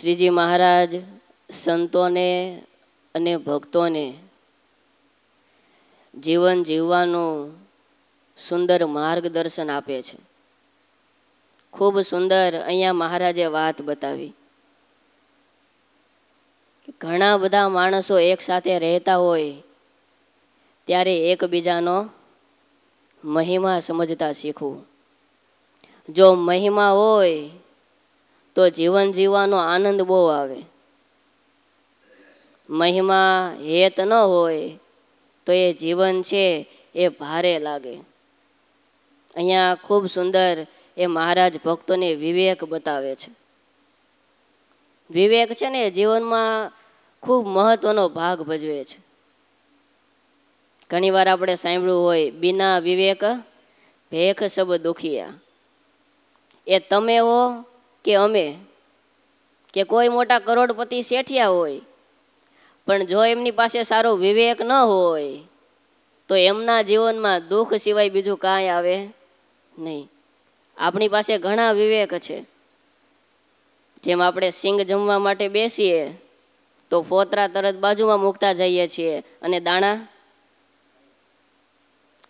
શ્રીજી મહારાજ સંતોને અને ભક્તોને જીવન જીવવાનું સુંદર માર્ગદર્શન આપે છે ખૂબ સુંદર અહીંયા મહારાજે વાત બતાવી ઘણા બધા માણસો એકસાથે રહેતા હોય ત્યારે એકબીજાનો મહિમા સમજતા શીખવું જો મહિમા હોય તો જીવન જીવવાનો આનંદ બહુ આવે મહિમા હેત ન હોય તો એ જીવન છે એ ભારે લાગે અહીંયા ખૂબ સુંદર એ મહારાજ ભક્તોને વિવેક બતાવે છે વિવેક છે ને જીવનમાં ખૂબ મહત્વનો ભાગ ભજવે છે ઘણીવાર આપણે સાંભળ્યું હોય બિના વિવેક ભેખ સબ દુખિયા એ તમે હો કે અમે કે કોઈ મોટા કરોડપતિ શેઠિયા હોય પણ જો એમની પાસે સારો વિવેક ન હોય તો એમના જીવનમાં દુઃખ સિવાય બીજું કાંઈ આવે નહીં આપણી પાસે ઘણા વિવેક છે જેમ આપણે સિંગ જમવા માટે બેસીએ તો ફોતરા તરત બાજુમાં મૂકતા જઈએ છીએ અને દાણા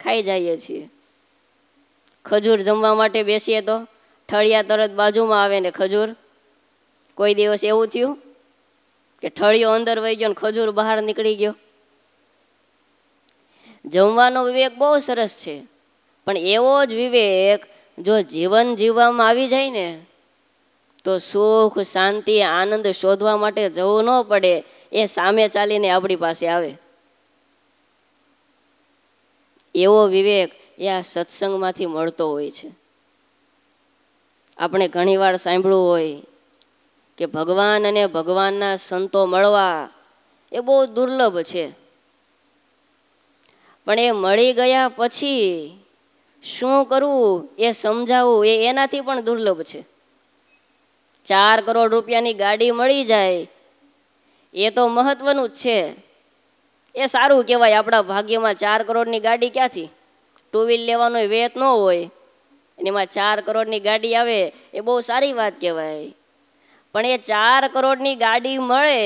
ખાઈ જઈએ છીએ ખજૂર જમવા માટે બેસીએ તો ઠળિયા તરત બાજુમાં આવે ને ખજૂર કોઈ દિવસ એવું થયું કે ઠળિયો અંદર વહી ગયો ને ખજૂર બહાર નીકળી ગયો જમવાનો વિવેક બહુ સરસ છે પણ એવો જ વિવેક જો જીવન જીવવામાં આવી જાય ને તો સુખ શાંતિ આનંદ શોધવા માટે જવું ન પડે એ સામે ચાલીને આપણી પાસે આવે એવો વિવેક એ આ સત્સંગમાંથી મળતો હોય છે આપણે ઘણીવાર સાંભળ્યું હોય કે ભગવાન અને ભગવાનના સંતો મળવા એ બહુ દુર્લભ છે પણ એ મળી ગયા પછી શું કરવું એ સમજાવવું એ એનાથી પણ દુર્લભ છે ચાર કરોડ રૂપિયાની ગાડી મળી જાય એ તો મહત્વનું જ છે એ સારું કહેવાય આપણા ભાગ્યમાં ચાર કરોડની ગાડી ક્યાંથી ટુ વ્હીલ લેવાનો વેત ન હોય અને એમાં ચાર કરોડની ગાડી આવે એ બહુ સારી વાત કહેવાય પણ એ ચાર કરોડની ગાડી મળે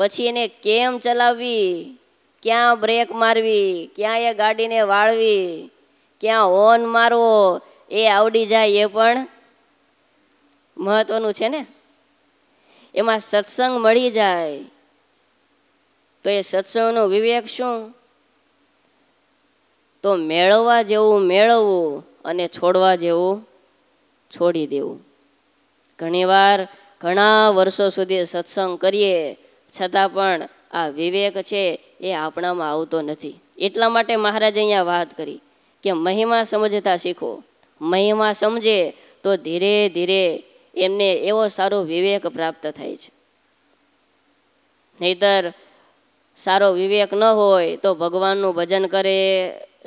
પછી એને કેમ ચલાવવી ક્યાં બ્રેક મારવી ક્યાં એ ગાડીને વાળવી ક્યાં હોર્ન મારવો એ આવડી જાય એ પણ મહત્વનું છે ને એમાં સત્સંગ મળી જાય તો એ સત્સંગનો વિવેક શું તો મેળવવા જેવું મેળવવું અને છોડવા જેવું છોડી દેવું ઘણીવાર ઘણા વર્ષો સુધી સત્સંગ કરીએ છતાં પણ આ વિવેક છે એ આપણામાં આવતો નથી એટલા માટે મહારાજ અહીંયા વાત કરી કે મહિમા સમજતા શીખો મહિમા સમજે તો ધીરે ધીરે એમને એવો સારો વિવેક પ્રાપ્ત થાય છે નહીતર સારો વિવેક ન હોય તો ભગવાનનું ભજન કરે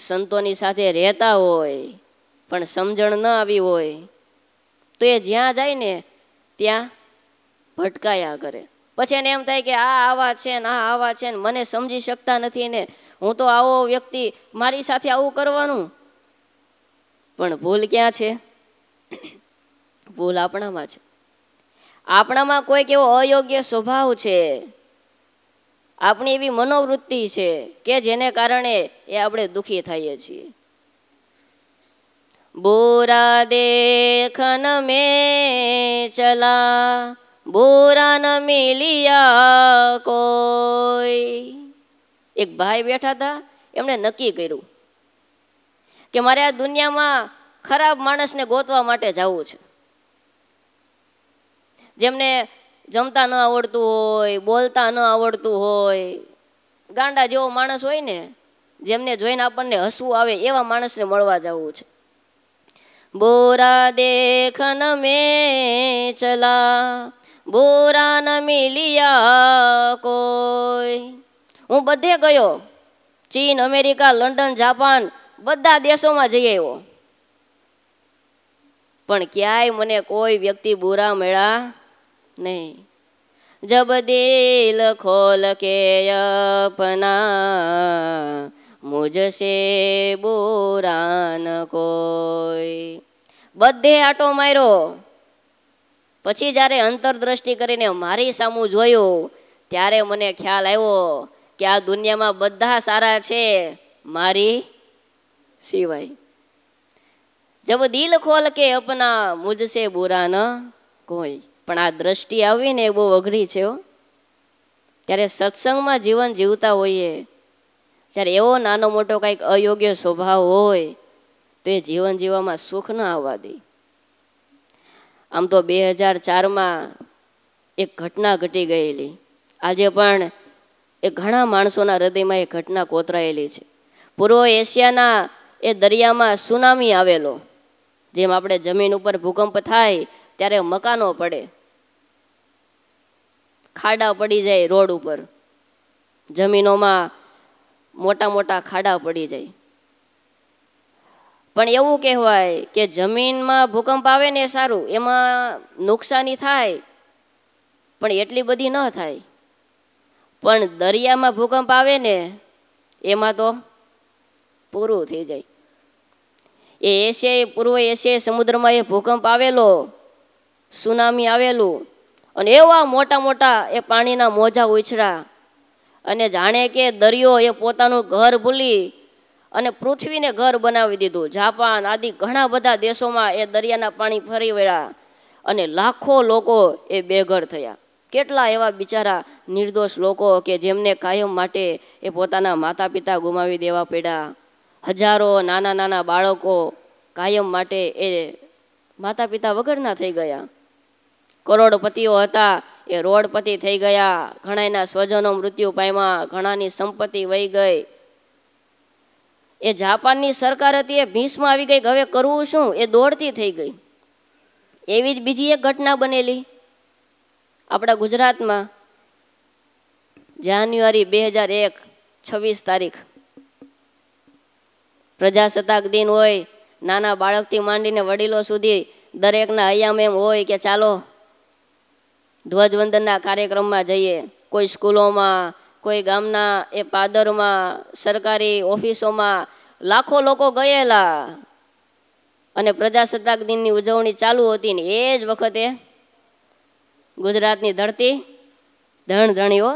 સંતોની સાથે રહેતા હોય પણ સમજણ ન આવી હોય તો એ જ્યાં જાય ને ત્યાં ભટકાયા કરે પછી એને એમ થાય કે આ આવા છે ને આ આવા છે ને મને સમજી શકતા નથી ને હું તો આવો વ્યક્તિ મારી સાથે આવું કરવાનું પણ ભૂલ ક્યાં છે ભૂલ આપણામાં છે આપણામાં કોઈક એવો અયોગ્ય સ્વભાવ છે આપણી એવી મનોવૃત્તિ છે કે જેને કારણે એ આપણે દુઃખી થઈએ છીએ બોરા દેખન મેં ચલા બોરા ન મિલિયા કોઈ એક ભાઈ બેઠા હતા એમણે નક્કી કર્યું કે મારે આ દુનિયામાં ખરાબ માણસને ગોતવા માટે જવું છે જેમને જમતા ન આવડતું હોય બોલતા ન આવડતું હોય ગાંડા જેવો માણસ હોય ને જેમને જોઈને આપણને હસવું આવે એવા માણસને મળવા જવું છે બોરા દેખન મેં ચલા બોરા ન મિલિયા કોઈ હું બધે ગયો ચીન અમેરિકા લંડન જાપાન બધા દેશોમાં જઈ આવ્યો પણ ક્યાંય મને કોઈ વ્યક્તિ બોરા મળ્યા નહીં જબ દિલ ખોલ કે અપના મુજસે બોરાન કોઈ બધે આટો માર્યો પછી જ્યારે અંતરદ્રષ્ટિ કરીને મારી સામું જોયું ત્યારે મને ખ્યાલ આવ્યો કે આ દુનિયામાં બધા સારા છે મારી સિવાય જબ દિલ ખોલ કે અપના મુજસે બુરા કોઈ પણ આ દ્રષ્ટિ આવીને એ બહુ અઘરી છે હો ત્યારે સત્સંગમાં જીવન જીવતા હોઈએ ત્યારે એવો નાનો મોટો કાંઈક અયોગ્ય સ્વભાવ હોય તો એ જીવન જીવવામાં સુખ ન આવવા દે આમ તો બે હજાર ચારમાં એક ઘટના ઘટી ગયેલી આજે પણ એ ઘણા માણસોના હૃદયમાં એ ઘટના કોતરાયેલી છે પૂર્વ એશિયાના એ દરિયામાં સુનામી આવેલો જેમ આપણે જમીન ઉપર ભૂકંપ થાય ત્યારે મકાનો પડે ખાડા પડી જાય રોડ ઉપર જમીનોમાં મોટા મોટા ખાડા પડી જાય પણ એવું કહેવાય કે જમીનમાં ભૂકંપ આવે ને સારું એમાં નુકસાની થાય પણ એટલી બધી ન થાય પણ દરિયામાં ભૂકંપ આવે ને એમાં તો પૂરું થઈ જાય એ એશિયાઈ પૂર્વ એશિયાઈ સમુદ્રમાં એ ભૂકંપ આવેલો સુનામી આવેલું અને એવા મોટા મોટા એ પાણીના મોજા ઉછળ્યા અને જાણે કે દરિયો એ પોતાનું ઘર ભૂલી અને પૃથ્વીને ઘર બનાવી દીધું જાપાન આદિ ઘણા બધા દેશોમાં એ દરિયાના પાણી ફરી વળ્યા અને લાખો લોકો એ બેઘર થયા કેટલા એવા બિચારા નિર્દોષ લોકો કે જેમને કાયમ માટે એ પોતાના માતા પિતા ગુમાવી દેવા પડ્યા હજારો નાના નાના બાળકો કાયમ માટે એ માતા પિતા વગરના થઈ ગયા કરોડપતિઓ હતા એ રોડપતિ થઈ ગયા ઘણાના સ્વજનો મૃત્યુ પામ્યા ઘણાની સંપત્તિ વહી ગઈ એ જાપાનની સરકાર હતી એ ભીંસમાં આવી ગઈ હવે કરવું શું એ દોડતી થઈ ગઈ એવી જ બીજી એક ઘટના બનેલી આપણા ગુજરાતમાં જાન્યુઆરી બે હજાર એક છવ્વીસ તારીખ પ્રજાસત્તાક દિન હોય નાના બાળકથી માંડીને વડીલો સુધી દરેકના અયામ એમ હોય કે ચાલો ધ્વજવંદનના કાર્યક્રમમાં જઈએ કોઈ સ્કૂલોમાં કોઈ ગામના એ પાદરમાં સરકારી ઓફિસોમાં લાખો લોકો ગયેલા અને પ્રજાસત્તાક દિનની ઉજવણી ચાલુ હતી ને એ જ વખતે ગુજરાતની ધરતી ધણધણીઓ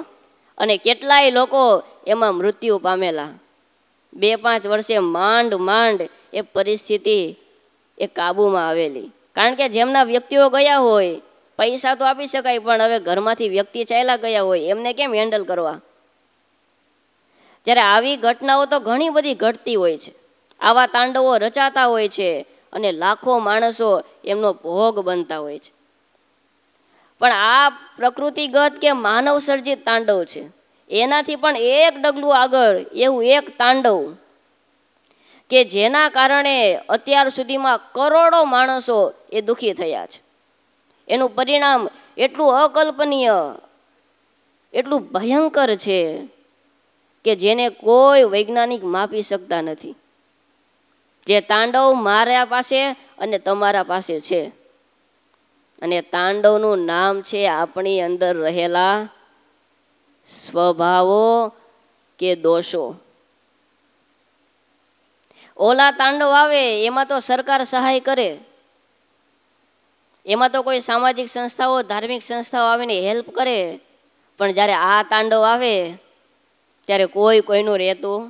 અને કેટલાય લોકો એમાં મૃત્યુ પામેલા બે પાંચ વર્ષે માંડ માંડ એ પરિસ્થિતિ એ કાબૂમાં આવેલી કારણ કે જેમના વ્યક્તિઓ ગયા હોય પૈસા તો આપી શકાય પણ હવે ઘરમાંથી વ્યક્તિ ચાલ્યા ગયા હોય એમને કેમ હેન્ડલ કરવા જ્યારે આવી ઘટનાઓ તો ઘણી બધી ઘટતી હોય છે આવા તાંડવો રચાતા હોય છે અને લાખો માણસો એમનો ભોગ બનતા હોય છે પણ આ પ્રકૃતિગત કે માનવ સર્જિત તાંડવ છે એનાથી પણ એક ડગલું આગળ એવું એક તાંડવ કે જેના કારણે અત્યાર સુધીમાં કરોડો માણસો એ દુઃખી થયા છે એનું પરિણામ એટલું અકલ્પનીય એટલું ભયંકર છે કે જેને કોઈ વૈજ્ઞાનિક માપી શકતા નથી જે તાંડવ મારા પાસે અને તમારા પાસે છે અને તાંડવનું નામ છે આપણી અંદર રહેલા સ્વભાવો કે દોષો ઓલા તાંડવ આવે એમાં તો સરકાર સહાય કરે એમાં તો કોઈ સામાજિક સંસ્થાઓ ધાર્મિક સંસ્થાઓ આવીને હેલ્પ કરે પણ જ્યારે આ તાંડવ આવે ત્યારે કોઈ કોઈનું રહેતું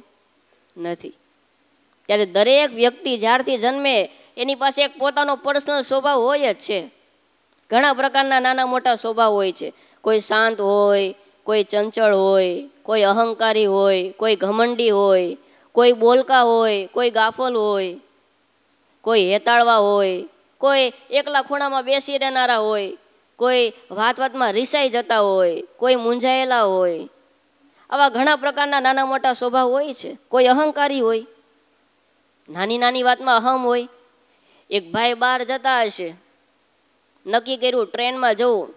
નથી ત્યારે દરેક વ્યક્તિ જ્યારથી જન્મે એની પાસે એક પોતાનો પર્સનલ સ્વભાવ હોય જ છે ઘણા પ્રકારના નાના મોટા સ્વભાવ હોય છે કોઈ શાંત હોય કોઈ ચંચળ હોય કોઈ અહંકારી હોય કોઈ ઘમંડી હોય કોઈ બોલકા હોય કોઈ ગાફલ હોય કોઈ હેતાળવા હોય કોઈ એકલા ખૂણામાં બેસી રહેનારા હોય કોઈ વાત વાતમાં રિસાઈ જતા હોય કોઈ મૂંઝાયેલા હોય આવા ઘણા પ્રકારના નાના મોટા સ્વભાવ હોય છે કોઈ અહંકારી હોય નાની નાની વાતમાં અહમ હોય એક ભાઈ બહાર જતા હશે નક્કી કર્યું ટ્રેનમાં જવું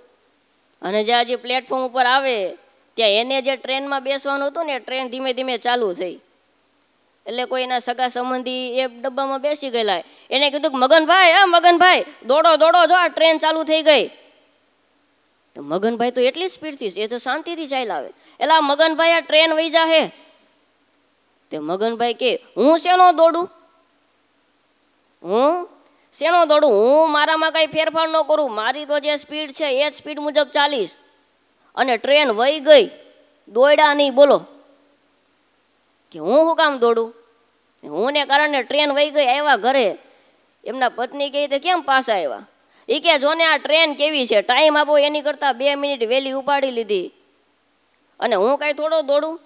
અને જ્યાં જે પ્લેટફોર્મ ઉપર આવે ત્યાં એને જે ટ્રેનમાં બેસવાનું હતું ને ટ્રેન ધીમે ધીમે ચાલુ થઈ એટલે કોઈના સગા સંબંધી એ ડબ્બામાં બેસી ગયેલા એને કીધું કે મગનભાઈ હા મગનભાઈ દોડો દોડો જો આ ટ્રેન ચાલુ થઈ ગઈ તો મગનભાઈ તો એટલી સ્પીડથી એ તો શાંતિથી ચાલ આવે એટલે આ મગનભાઈ આ ટ્રેન વહી જાહે તે મગનભાઈ કે હું શેનો દોડું હું શેનો દોડું હું મારામાં કાંઈ ફેરફાર ન કરું મારી તો જે સ્પીડ છે એ જ સ્પીડ મુજબ ચાલીશ અને ટ્રેન વહી ગઈ દોડ્યા નહીં બોલો કે હું શું કામ દોડું હું ને કારણે ટ્રેન વહી ગઈ આવ્યા ઘરે એમના પત્ની કહે તો કેમ પાછા આવ્યા એ કે જોને આ ટ્રેન કેવી છે ટાઈમ આપો એની કરતાં બે મિનિટ વહેલી ઉપાડી લીધી અને હું કાંઈ થોડો દોડું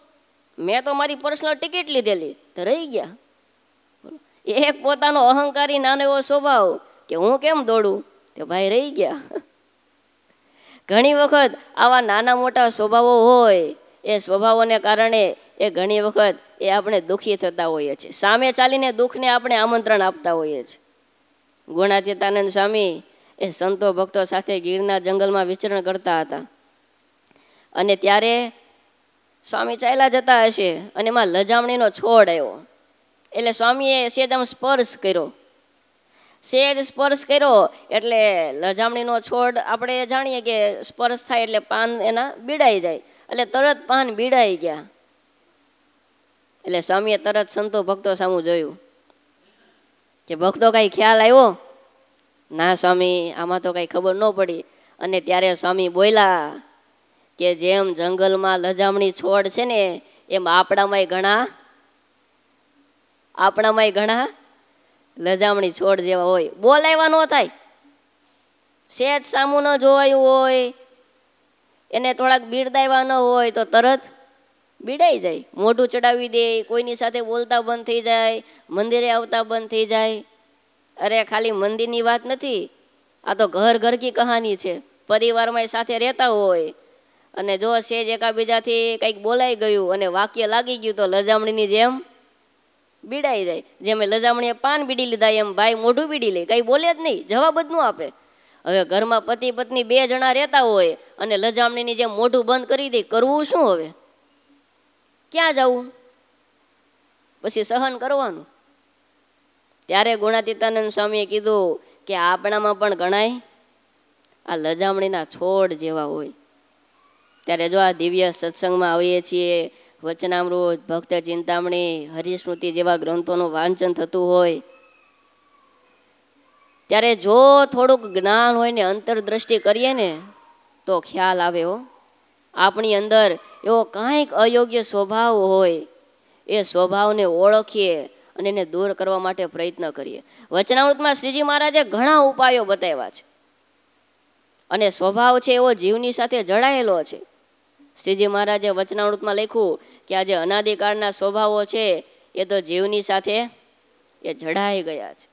મેં તો મારી પર્સનલ ટિકિટ લીધેલી તો રહી ગયા એક પોતાનો અહંકારી નાનો એવો સ્વભાવ કે હું કેમ દોડું કે ભાઈ રહી ગયા ઘણી વખત આવા નાના મોટા સ્વભાવો હોય એ સ્વભાવોને કારણે એ ઘણી વખત એ આપણે દુઃખી થતા હોઈએ છીએ સામે ચાલીને દુઃખને આપણે આમંત્રણ આપતા હોઈએ છીએ ગુણાતીતાનંદ સ્વામી એ સંતો ભક્તો સાથે ગીરના જંગલમાં વિચરણ કરતા હતા અને ત્યારે સ્વામી ચાલ્યા જતા હશે અને એમાં લજામણીનો છોડ આવ્યો એટલે સ્વામીએ સેદમ સ્પર્શ કર્યો સેજ સ્પર્શ કર્યો એટલે લજામણીનો છોડ આપણે જાણીએ કે સ્પર્શ થાય એટલે પાન એના બીડાઈ જાય એટલે તરત પાન બીડાઈ ગયા એટલે સ્વામીએ તરત સંતો ભક્તો સામું જોયું કે ભક્તો કાંઈ ખ્યાલ આવ્યો ના સ્વામી આમાં તો કાંઈ ખબર ન પડી અને ત્યારે સ્વામી બોલ્યા કે જેમ જંગલમાં લજામણી છોડ છે ને એમ આપણામાંય ઘણા આપણામાંય ઘણા લજામણી છોડ જેવા હોય બોલાવ્યા ન થાય સેજ સામુ ન જોવાયું હોય એને થોડાક બીરદાવ્યા ન હોય તો તરત બિડાઈ જાય મોઢું ચડાવી દે કોઈની સાથે બોલતા બંધ થઈ જાય મંદિરે આવતા બંધ થઈ જાય અરે ખાલી મંદિરની વાત નથી આ તો ઘર ઘર કી કહાની છે પરિવારમાં સાથે રહેતા હોય અને જો સેજ એકાબીજાથી કંઈક બોલાઈ ગયું અને વાક્ય લાગી ગયું તો લજામણીની જેમ બીડાઈ જાય જેમ લજામણીએ પાન બીડી લીધા એમ ભાઈ મોઢું બીડી લે કંઈ બોલે જ નહીં જવાબ જ ન આપે હવે ઘરમાં પતિ પત્ની બે જણા રહેતા હોય અને લજામણીની જેમ મોઢું બંધ કરી દે કરવું શું હવે ક્યાં જવું પછી સહન કરવાનું ત્યારે ગુણાતીતાનંદ સ્વામીએ કીધું કે આપણામાં પણ ગણાય આ લજામણીના છોડ જેવા હોય ત્યારે જો આ દિવ્ય સત્સંગમાં આવીએ છીએ વચનામૃત ભક્ત ચિંતામણી હરિસ્મૃતિ જેવા ગ્રંથોનું વાંચન થતું હોય ત્યારે જો થોડુંક જ્ઞાન હોય ને અંતરદ્રષ્ટિ કરીએ ને તો ખ્યાલ આવે હો આપણી અંદર એવો કાંઈક અયોગ્ય સ્વભાવ હોય એ સ્વભાવને ઓળખીએ અને એને દૂર કરવા માટે પ્રયત્ન કરીએ વચનાવૃતમાં શ્રીજી મહારાજે ઘણા ઉપાયો બતાવ્યા છે અને સ્વભાવ છે એવો જીવની સાથે જડાયેલો છે શ્રીજી મહારાજે વચનાવૃતમાં લખ્યું કે આ જે અનાદિકાળના સ્વભાવો છે એ તો જીવની સાથે એ જડાઈ ગયા છે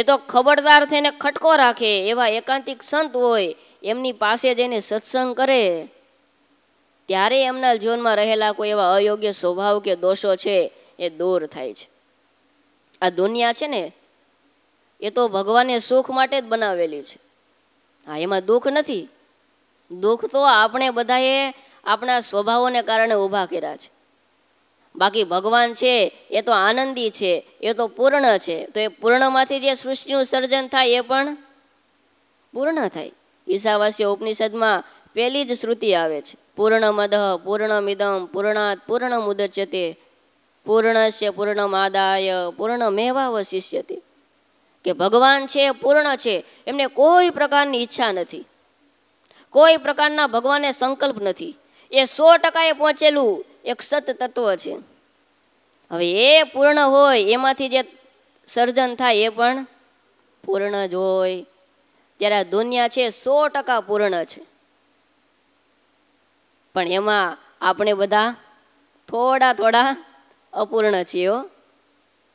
એ તો ખબરદાર થઈને ખટકો રાખે એવા એકાંતિક સંત હોય એમની પાસે જઈને સત્સંગ કરે ત્યારે એમના જીવનમાં રહેલા કોઈ એવા અયોગ્ય સ્વભાવ કે દોષો છે એ દૂર થાય છે આ દુનિયા છે ને એ તો ભગવાને સુખ માટે જ બનાવેલી છે હા એમાં દુઃખ નથી દુઃખ તો આપણે બધાએ આપણા સ્વભાવોને કારણે ઊભા કર્યા છે બાકી ભગવાન છે એ તો આનંદી છે એ તો પૂર્ણ છે તો એ પૂર્ણમાંથી જે સૃષ્ટિનું સર્જન થાય એ પણ પૂર્ણ થાય ઈશાવાસીય ઉપનિષદમાં પહેલી જ શ્રુતિ આવે છે પૂર્ણમદ પૂર્ણમિદમ પૂર્ણાત પૂર્ણમુદચ્યતે પૂર્ણસ્ય પૂર્ણમાદાય પૂર્ણમેવાવશિષ્યતે કે ભગવાન છે પૂર્ણ છે એમને કોઈ પ્રકારની ઈચ્છા નથી કોઈ પ્રકારના ભગવાને સંકલ્પ નથી એ સો ટકાએ પહોંચેલું એક સત તત્વ છે હવે એ પૂર્ણ હોય એમાંથી જે સર્જન થાય એ પણ પૂર્ણ જ હોય ત્યારે આ દુનિયા છે સો ટકા પૂર્ણ છે પણ એમાં આપણે બધા થોડા થોડા અપૂર્ણ છીએ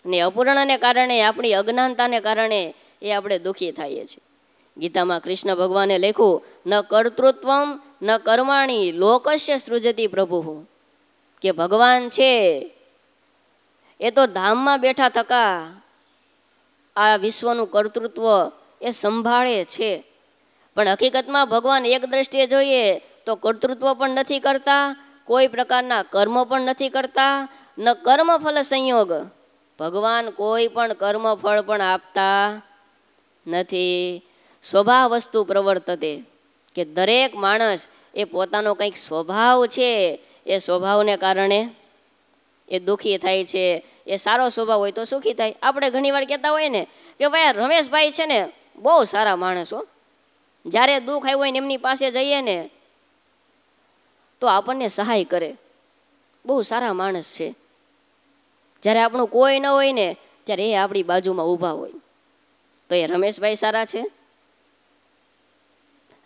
ને અપૂર્ણને કારણે આપણી અજ્ઞાનતાને કારણે એ આપણે દુઃખી થઈએ છીએ ગીતામાં કૃષ્ણ ભગવાને લખ્યું ન કર્તૃત્વમ ન કર્માણી લોકસ્ય સૃજતી પ્રભુ કે ભગવાન છે એ તો ધામમાં બેઠા થકા આ વિશ્વનું કર્તૃત્વ એ સંભાળે છે પણ હકીકતમાં ભગવાન એક દ્રષ્ટિએ જોઈએ તો કર્તૃત્વ પણ નથી કરતા કોઈ પ્રકારના કર્મ પણ નથી કરતા ન કર્મફલ સંયોગ ભગવાન કોઈ પણ કર્મફળ પણ આપતા નથી સ્વભાવ વસ્તુ પ્રવર્તતે કે દરેક માણસ એ પોતાનો કંઈક સ્વભાવ છે એ સ્વભાવને કારણે એ દુઃખી થાય છે એ સારો સ્વભાવ હોય તો સુખી થાય આપણે ઘણીવાર કહેતા હોય ને કે ભાઈ રમેશભાઈ છે ને બહુ સારા માણસો જ્યારે દુઃખ આવ્યું હોય ને એમની પાસે જઈએ ને તો આપણને સહાય કરે બહુ સારા માણસ છે જ્યારે આપણું કોઈ ન હોય ને ત્યારે એ આપણી બાજુમાં ઊભા હોય તો એ રમેશભાઈ સારા છે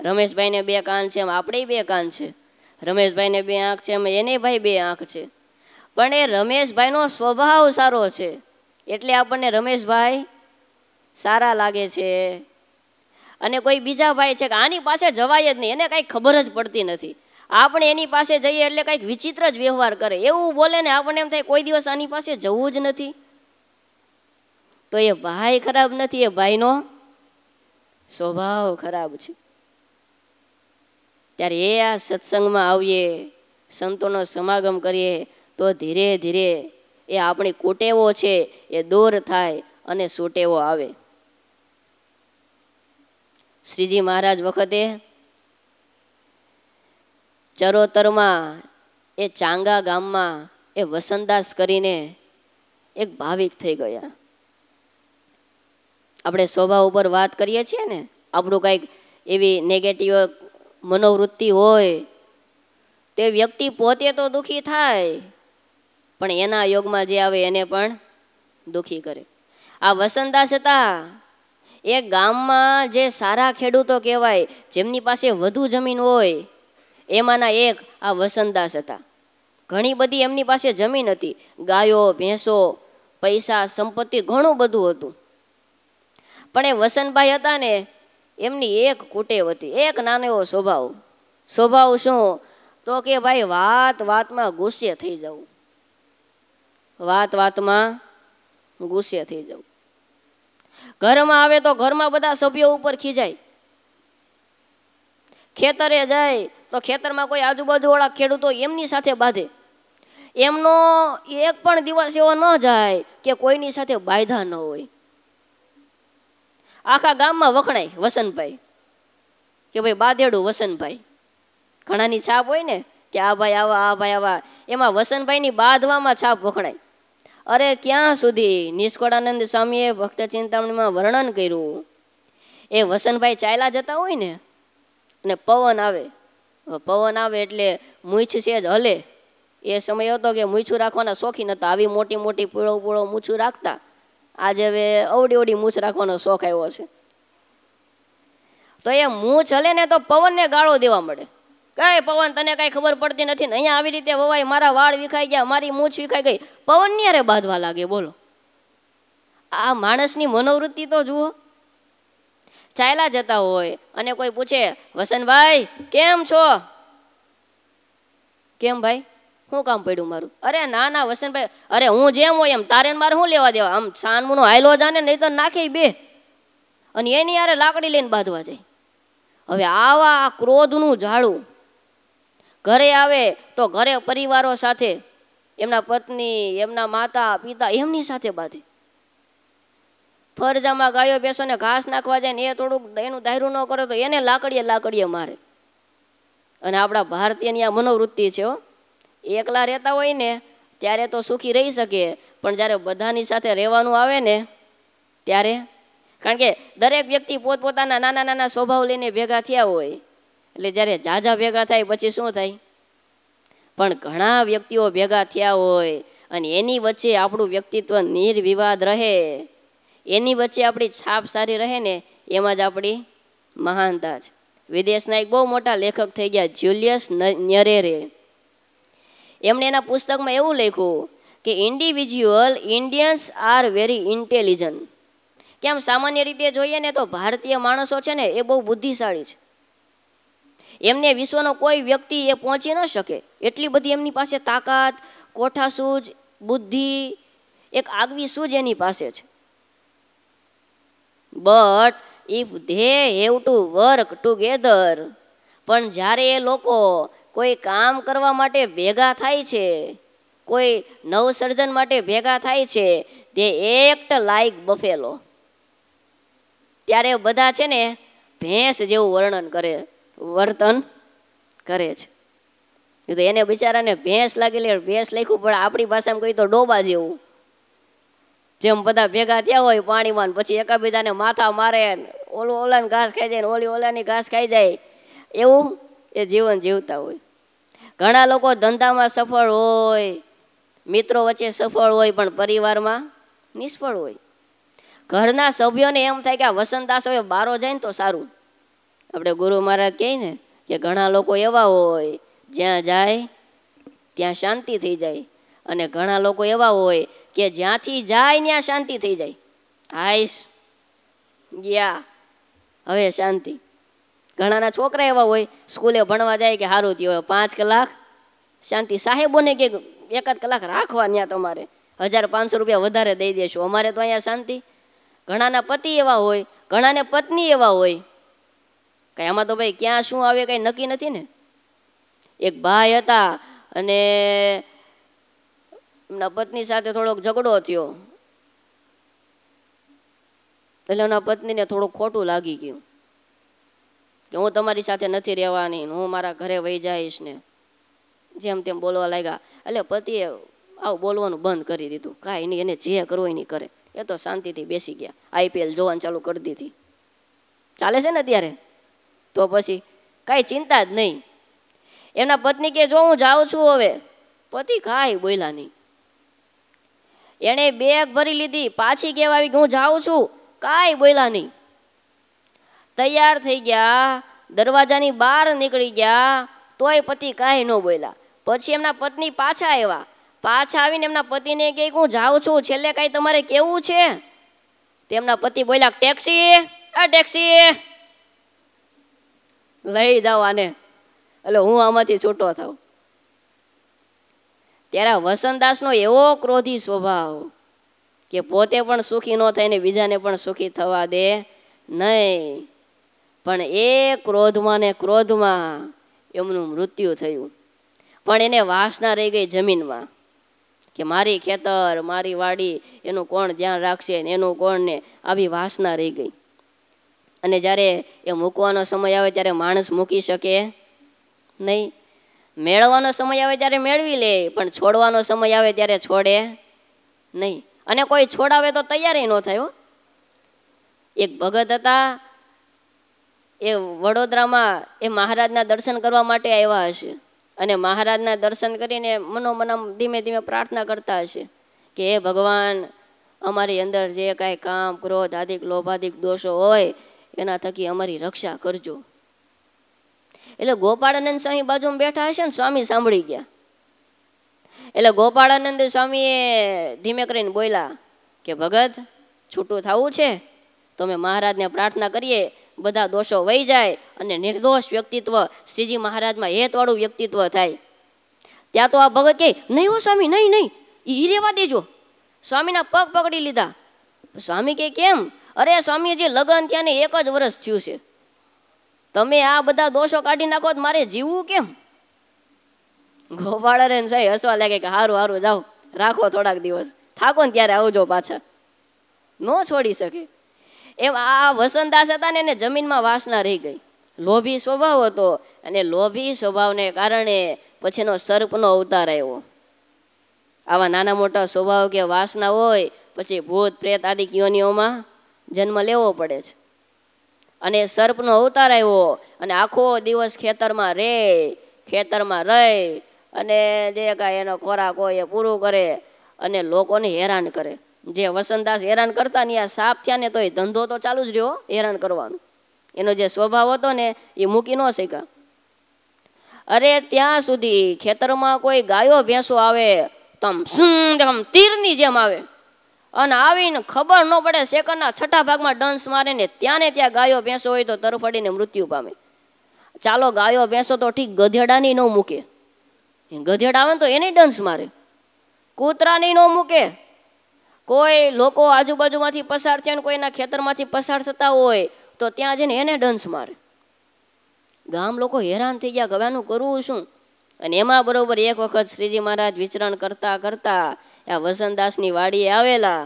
રમેશભાઈને બે કાન છે એમ આપણે બે કાન છે રમેશભાઈને બે આંખ છે એમ એને ભાઈ બે આંખ છે પણ એ રમેશભાઈનો સ્વભાવ સારો છે એટલે આપણને રમેશભાઈ સારા લાગે છે અને કોઈ બીજા ભાઈ છે કે આની પાસે જવાય જ નહીં એને કાંઈ ખબર જ પડતી નથી આપણે એની પાસે જઈએ એટલે કંઈક વિચિત્ર જ વ્યવહાર કરે એવું બોલે ને આપણને એમ થાય કોઈ દિવસ આની પાસે જવું જ નથી તો એ ભાઈ ખરાબ નથી એ ભાઈનો સ્વભાવ ખરાબ છે ત્યારે એ આ સત્સંગમાં આવીએ સંતોનો સમાગમ કરીએ તો ધીરે ધીરે એ આપણી કુટેવો છે એ દૂર થાય અને સુટેવો આવે શ્રીજી મહારાજ વખતે ચરોતરમાં એ ચાંગા ગામમાં એ વસંતદાસ કરીને એક ભાવિક થઈ ગયા આપણે શોભા ઉપર વાત કરીએ છીએ ને આપણું કંઈક એવી નેગેટિવ મનોવૃત્તિ હોય તે વ્યક્તિ પોતે તો દુઃખી થાય પણ એના યોગમાં જે આવે એને પણ દુઃખી કરે આ વસંતદાસ હતા એ ગામમાં જે સારા ખેડૂતો કહેવાય જેમની પાસે વધુ જમીન હોય એમાંના એક આ વસંતદાસ હતા ઘણી બધી એમની પાસે જમીન હતી ગાયો ભેંસો પૈસા સંપત્તિ ઘણું બધું હતું પણ એ વસંતભાઈ હતા ને એમની એક કુટેવ હતી એક નાનો એવો સ્વભાવ સ્વભાવ શું તો કે ભાઈ વાત વાતમાં ગુસ્સે થઈ જવું વાત વાતમાં ગુસ્સે થઈ જવું ઘરમાં આવે તો ઘરમાં બધા સભ્યો ઉપર ખીજાય ખેતરે જાય તો ખેતરમાં કોઈ આજુબાજુવાળા ખેડૂતો એમની સાથે બાંધે એમનો એક પણ દિવસ એવો ન જાય કે કોઈની સાથે બાયધા ન હોય આખા ગામમાં વખણાય વસનભાઈ કે ભાઈ બાદેડું વસનભાઈ ઘણાની છાપ હોય ને કે આ ભાઈ આવા આ ભાઈ આવા એમાં વસનભાઈની બાંધવામાં છાપ વખણાય અરે ક્યાં સુધી નિષ્કળાનંદ સ્વામીએ ભક્ત ચિંતામણીમાં વર્ણન કર્યું એ વસનભાઈ ચાલ્યા જતા હોય ને અને પવન આવે પવન આવે એટલે મૂછ છે જ હલે એ સમય હતો કે મૂછું રાખવાના શોખીન હતા આવી મોટી મોટી પીળો પીળો મૂછું રાખતા આજે હવે અવડી અવડી મૂછ રાખવાનો શોખ આવ્યો છે તો એ મૂછ હલે ને તો પવનને ગાળો દેવા મળે કઈ પવન તને કઈ ખબર પડતી નથી ને અહીંયા આવી રીતે વવાય મારા વાળ વિખાઈ ગયા મારી મૂછ વિખાઈ ગઈ પવનની અરે બાંધવા લાગે બોલો આ માણસની મનોવૃત્તિ તો જુઓ ચાલ્યા જતા હોય અને કોઈ પૂછે વસંતભાઈ કેમ છો કેમ ભાઈ શું કામ પડ્યું મારું અરે ના ના વસંતભાઈ અરે હું જેમ હોય એમ તારે મારે શું લેવા દેવા આમ સાનમુનો હાયલો જાને નહીં તો નાખે બે અને એની યારે લાકડી લઈને બાંધવા જાય હવે આવા આ ક્રોધનું ઝાડું ઘરે આવે તો ઘરે પરિવારો સાથે એમના પત્ની એમના માતા પિતા એમની સાથે બાંધે ફરજામાં ગાયો બેસોને ઘાસ નાખવા જાય ને એ થોડુંક એનું દાયરું ન કરે તો એને લાકડીએ લાકડીએ મારે અને આપણા ભારતીયની આ મનોવૃત્તિ છે એકલા રહેતા હોય ને ત્યારે તો સુખી રહી શકે પણ જ્યારે બધાની સાથે રહેવાનું આવે ને ત્યારે કારણ કે દરેક વ્યક્તિ પોતપોતાના નાના નાના સ્વભાવ લઈને ભેગા થયા હોય એટલે જ્યારે ઝાઝા ભેગા થાય પછી શું થાય પણ ઘણા વ્યક્તિઓ ભેગા થયા હોય અને એની વચ્ચે આપણું વ્યક્તિત્વ નિર્વિવાદ રહે એની વચ્ચે આપણી છાપ સારી રહે ને એમાં જ આપણી મહાનતા છે વિદેશના એક બહુ મોટા લેખક થઈ ગયા જ્યુલિયસ ન્યરેરે એમણે એના પુસ્તકમાં એવું લખ્યું કે individual Indians are very intelligent કેમ સામાન્ય રીતે જોઈએ ને તો ભારતીય માણસો છે ને એ બહુ બુદ્ધિશાળી છે એમને વિશ્વનો કોઈ વ્યક્તિ એ પહોંચી ન શકે એટલી બધી એમની પાસે તાકાત કોઠાસૂઝ બુદ્ધિ એક આગવી સૂઝ એની પાસે છે but if they have to work together પણ જ્યારે એ લોકો કોઈ કામ કરવા માટે ભેગા થાય છે કોઈ નવસર્જન માટે ભેગા થાય છે તે એક્ટ લાઈક બફેલો ત્યારે બધા છે ને ભેંસ જેવું વર્ણન કરે વર્તન કરે છે તો એને બિચારાને ભેંસ લાગેલી ભેંસ લખ્યું પણ આપણી ભાષામાં કહી તો ડોબા જેવું જેમ બધા ભેગા થયા હોય પાણીમાં પછી એકાબીજાને માથા મારે ઓલું ઓલાની ઘાસ ખાઈ જાય ને ઓલી ઓલાની ઘાસ ખાઈ જાય એવું એ જીવન જીવતા હોય ઘણા લોકો ધંધામાં સફળ હોય મિત્રો વચ્ચે સફળ હોય પણ પરિવારમાં નિષ્ફળ હોય ઘરના સભ્યોને એમ થાય કે આ વસંતાસ હવે બારો જાય ને તો સારું આપણે ગુરુ મહારાજ કહીએ ને કે ઘણા લોકો એવા હોય જ્યાં જાય ત્યાં શાંતિ થઈ જાય અને ઘણા લોકો એવા હોય કે જ્યાંથી જાય ત્યાં શાંતિ થઈ જાય હાઈશ ગયા હવે શાંતિ ઘણાના છોકરા એવા હોય સ્કૂલે ભણવા જાય કે સારું થયું હોય પાંચ કલાક શાંતિ સાહેબોને કે એકાદ કલાક રાખવા ત્યાં તમારે હજાર પાંચસો રૂપિયા વધારે દઈ દેશું અમારે તો અહીંયા શાંતિ ઘણાના પતિ એવા હોય ઘણાને પત્ની એવા હોય કાંઈ આમાં તો ભાઈ ક્યાં શું આવે કંઈ નક્કી નથી ને એક ભાઈ હતા અને એમના પત્ની સાથે થોડોક ઝઘડો થયો એટલે એના પત્નીને થોડુંક ખોટું લાગી ગયું કે હું તમારી સાથે નથી રહેવાની હું મારા ઘરે વહી જઈશ ને જેમ તેમ બોલવા લાગ્યા એટલે પતિએ આવું બોલવાનું બંધ કરી દીધું કાંઈ નહીં એને જે કરવું એની કરે એ તો શાંતિથી બેસી ગયા આઈપીએલ જોવાનું ચાલુ કરી દીધી ચાલે છે ને ત્યારે તો પછી કાંઈ ચિંતા જ નહીં એના પત્ની કે જો હું જાઉં છું હવે પતિ કાંઈ બોલ્યા નહીં એણે બેગ ભરી લીધી પાછી કેવા આવી કે હું જાઉં છું કાંઈ બોલ્યા નહીં તૈયાર થઈ ગયા દરવાજાની બહાર નીકળી ગયા તોય પતિ કાંઈ ન બોલ્યા પછી એમના પત્ની પાછા આવ્યા પાછા આવીને એમના પતિને કે હું જાઉં છું છેલ્લે કાંઈ તમારે કેવું છે તેમના પતિ બોલ્યા ટેક્સી આ ટેક્સી લઈ જાવ આને એટલે હું આમાંથી છૂટો થાઉં ત્યારે વસંતદાસનો એવો ક્રોધી સ્વભાવ કે પોતે પણ સુખી ન થાય ને બીજાને પણ સુખી થવા દે નહીં પણ એ ક્રોધમાં ને ક્રોધમાં એમનું મૃત્યુ થયું પણ એને વાસના રહી ગઈ જમીનમાં કે મારી ખેતર મારી વાડી એનું કોણ ધ્યાન રાખશે ને એનું કોણ ને આવી વાસના રહી ગઈ અને જ્યારે એ મૂકવાનો સમય આવે ત્યારે માણસ મૂકી શકે નહીં મેળવવાનો સમય આવે ત્યારે મેળવી લે પણ છોડવાનો સમય આવે ત્યારે છોડે નહીં અને કોઈ છોડાવે તો તૈયારી ન થયો એક ભગત હતા એ વડોદરામાં એ મહારાજના દર્શન કરવા માટે આવ્યા હશે અને મહારાજના દર્શન કરીને મનોમનમ ધીમે ધીમે પ્રાર્થના કરતા હશે કે હે ભગવાન અમારી અંદર જે કાંઈ કામ ક્રોધ આદિક લોભાધિક દોષો હોય એના થકી અમારી રક્ષા કરજો એટલે ગોપાળાનંદ સ્વામી બાજુમાં બેઠા હશે ને સ્વામી સાંભળી ગયા એટલે ગોપાળાનંદ સ્વામીએ ધીમે કરીને બોલ્યા કે ભગત છૂટું થવું છે તો અમે મહારાજને પ્રાર્થના કરીએ બધા દોષો વહી જાય અને નિર્દોષ વ્યક્તિત્વ શ્રીજી મહારાજમાં હેતવાળું વ્યક્તિત્વ થાય ત્યાં તો આ ભગત કહે નહીં હો સ્વામી નહીં નહીં એ રેવા દેજો સ્વામીના પગ પકડી લીધા સ્વામી કે કેમ અરે સ્વામી જે લગ્ન ત્યાં ને એક જ વર્ષ થયું છે તમે આ બધા દોષો કાઢી નાખો તો મારે જીવવું કેમ ગોપાળ રે સાહેબ હસવા લાગે કે હારું હારું જાઓ રાખો થોડાક દિવસ થાકો ને ત્યારે આવજો પાછા ન છોડી શકે એમ આ વસંતદાસ હતા ને એને જમીનમાં વાસના રહી ગઈ લોભી સ્વભાવ હતો અને લોભી સ્વભાવને કારણે પછીનો સર્પનો અવતાર આવ્યો આવા નાના મોટા સ્વભાવ કે વાસના હોય પછી ભૂત પ્રેત આદિ યોનિઓમાં જન્મ લેવો પડે છે અને સર્પનો અવતાર આવ્યો અને આખો દિવસ ખેતરમાં રે ખેતરમાં રહે અને જે કાંઈ એનો ખોરાક હોય એ પૂરું કરે અને લોકોને હેરાન કરે જે વસંતદાસ હેરાન કરતા ને આ સાપ થયા ને તો એ ધંધો તો ચાલુ જ રહ્યો હેરાન કરવાનો એનો જે સ્વભાવ હતો ને એ મૂકી ન શક્યા અરે ત્યાં સુધી ખેતરમાં કોઈ ગાયો ભેંસો આવે તમ તમ તીરની જેમ આવે અને આવીને ખબર ન પડે સેકન્ડના છઠ્ઠા ભાગમાં ડંસ મારે ને ત્યાં ને ત્યાં ગાયો ભેંસો હોય તો તરફડીને મૃત્યુ પામે ચાલો ગાયો ભેંસો તો ઠીક ગધેડાની ન મૂકે ગધેડા આવે ને તો એને ડંસ મારે કૂતરાની ન મૂકે કોઈ લોકો આજુબાજુમાંથી પસાર થયા ને કોઈના ખેતરમાંથી પસાર થતા હોય તો ત્યાં જઈને એને ડંસ મારે ગામ લોકો હેરાન થઈ ગયા ગવાનું કરવું શું અને એમાં બરોબર એક વખત શ્રીજી મહારાજ વિચરણ કરતા કરતા આ વસંતદાસની વાડીએ આવેલા